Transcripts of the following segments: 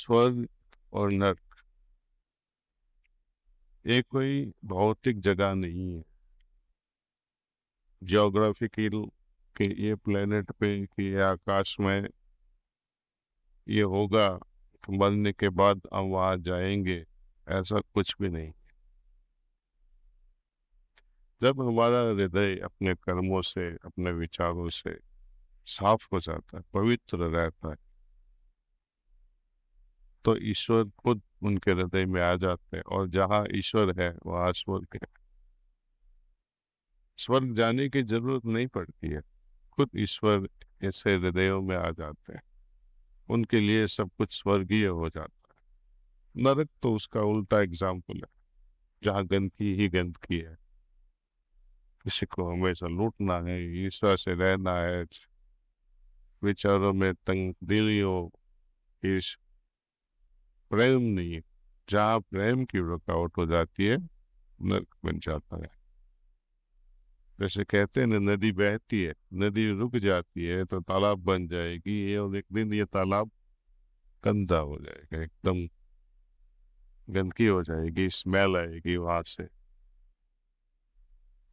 स्वर्ग और नर्क ये कोई भौतिक जगह नहीं है जियोग्राफिकल के ये प्लेनेट पे कि ये आकाश में ये होगा मरने के बाद हम वहां जाएंगे ऐसा कुछ भी नहीं जब हमारा हृदय अपने कर्मों से अपने विचारों से साफ हो जाता है पवित्र रहता है तो ईश्वर खुद उनके हृदय में आ जाते हैं और जहाँ ईश्वर है वहाँ स्वर्ग है स्वर्ग जाने की जरूरत नहीं पड़ती है खुद ईश्वर ऐसे हृदयों में आ जाते हैं उनके लिए सब कुछ स्वर्गीय हो जाता है नरक तो उसका उल्टा एग्जाम्पल है जहाँ गंदगी ही गंदगी है किसी को हमेशा लूटना है ईश्वर से रहना है विचारों में तंग दिलियों हो प्रेम नहीं है जहाँ प्रेम की रुकावट हो जाती है नर्क बन जाता है जैसे कहते हैं ना नदी बहती है नदी रुक जाती है तो तालाब बन जाएगी ये और एक दिन ये तालाब गंदा हो जाएगा एकदम गंदगी हो जाएगी स्मेल आएगी वहां से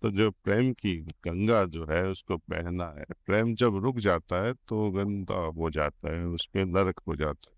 तो जो प्रेम की गंगा जो है उसको पहना है प्रेम जब रुक जाता है तो गंदा हो जाता है उसमें नरक हो जाता है